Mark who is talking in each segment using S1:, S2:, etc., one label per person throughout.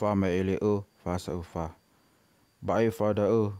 S1: fa me ele o fa sa o fa. Ba e fa da o,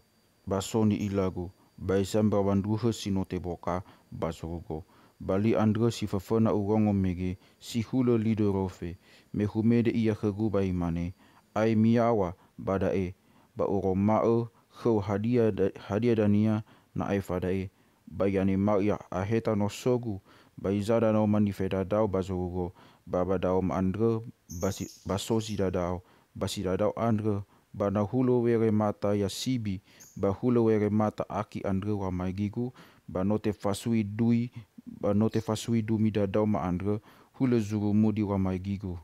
S1: ba so ni ilago, ba e samba wanduha si no te boka, ba so go. Ba li andra si fa fa na urongo mege, si hula li do rofe, me humede i ake gu ba imane, ai miawa e. ba e, da e, ba uro ma o, khau hadia, hadia dania na ai fa da e, ba yane ma ya aheta no gu. ba izada no manifeda dao ba zo go, ba ba dao ma andra, ba, si, ba so si da dao, dadau andre ba na hulo were mata ya sibi ba hulo were mata aki andre wa mai gigu ba note fasui dui ba note fasui dumi dadau ma andre hulo zuru mudi wa mai gigu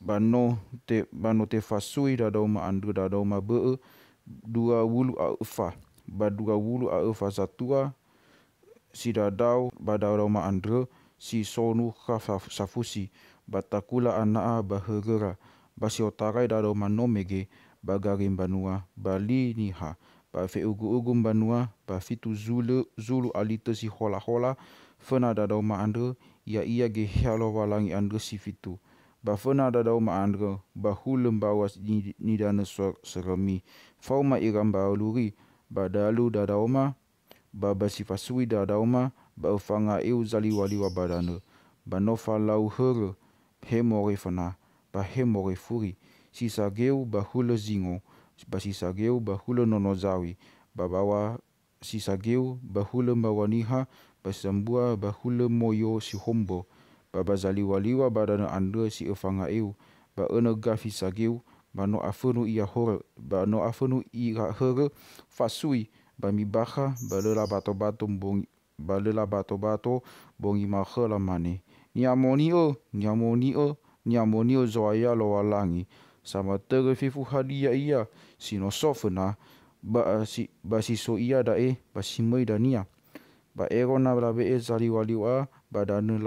S1: ba no te ba no te fasui dadau ma andre dadau ma be dua wulu a fa ba dua wulu a fa satua si dadau ba dadau ma andre si sonu khafa safusi batakula anaa bahegera basi o tarai dado manome ge bagari banua bali ni ha ba fe ugu ugu banua ba fitu zulu zulu alita si hola hola fena dado ma ande ia ya ia ge hialo walangi ande si fitu ba fena dado ma ande ba hulum bawas ni, ni dana so, seremi fauma iram ba luri ba dalu dado ma ba basi fasui dado ma ba fanga e uzali wali wa ba no lau hero he mori fena pahemore furi sisa geu bahulo zingo basisa geu bahulo nono zawi babawa sisa geu bahulo mawaniha basambua bahulo moyo si hombo baba zaliwaliwa badana andua si efanga eu ba ene gafi sageu ba no afunu ia hor, ba no afunu ia hor fasui ba mi baha ba lela bato bato bong ba lela bato bato bongi ma hala mane ni amoni o ni amoni o ni amoni o zoa ia lo alangi sa ma fifu hadia ia si no sofna ba si ba si so ia da eh, ba si mai da nia ba e ro na ba be e zali ba da ne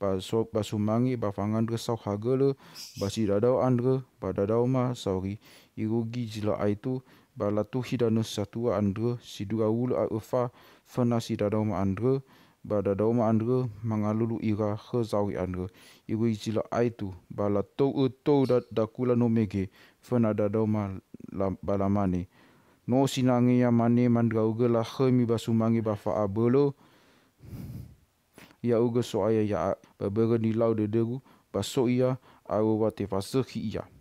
S1: ba so ba sumangi ba fangan ke sau hagele ba si da andre ba dadau ma sauri i ro gi jila ai ba la tu satu andre si dua ul a fa fa si dadau ma andre bada dau ma andu mangalulu ira kha zawi andu igu jila aitu bala to u e to da da kula no mege fana da dau ma la bala mani no sinangi ya mani mandra uga la khami basumangi ba fa abolo ya uga so aya ya ba bega de degu ba so ia awa te fasuhi ia.